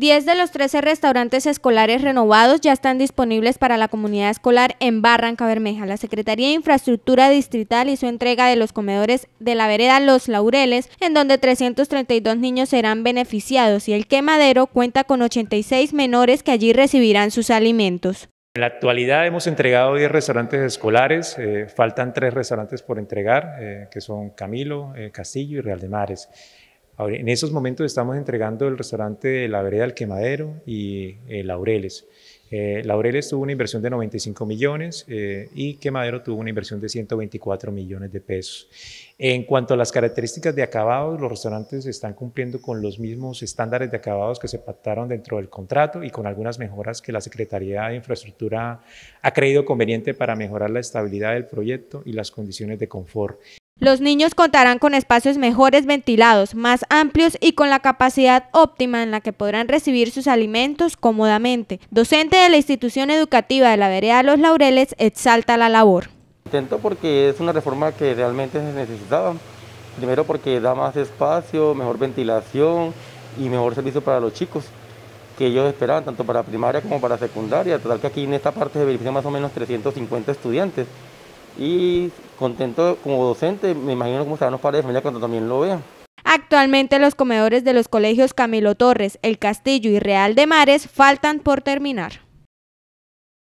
10 de los 13 restaurantes escolares renovados ya están disponibles para la comunidad escolar en Barranca Bermeja. La Secretaría de Infraestructura Distrital hizo entrega de los comedores de la vereda Los Laureles, en donde 332 niños serán beneficiados y el quemadero cuenta con 86 menores que allí recibirán sus alimentos. En la actualidad hemos entregado 10 restaurantes escolares, eh, faltan 3 restaurantes por entregar, eh, que son Camilo, eh, Castillo y Real de Mares en esos momentos estamos entregando el restaurante de La Vereda del Quemadero y eh, Laureles. Eh, Laureles tuvo una inversión de 95 millones eh, y Quemadero tuvo una inversión de 124 millones de pesos. En cuanto a las características de acabados, los restaurantes están cumpliendo con los mismos estándares de acabados que se pactaron dentro del contrato y con algunas mejoras que la Secretaría de Infraestructura ha creído conveniente para mejorar la estabilidad del proyecto y las condiciones de confort. Los niños contarán con espacios mejores ventilados, más amplios y con la capacidad óptima en la que podrán recibir sus alimentos cómodamente. Docente de la institución educativa de la vereda Los Laureles exalta la labor. Intento porque es una reforma que realmente se necesitaba. Primero porque da más espacio, mejor ventilación y mejor servicio para los chicos que ellos esperaban, tanto para primaria como para secundaria. Total que aquí en esta parte se benefician más o menos 350 estudiantes y contento como docente, me imagino cómo estarán los padres de familia cuando también lo vean. Actualmente los comedores de los colegios Camilo Torres, El Castillo y Real de Mares faltan por terminar.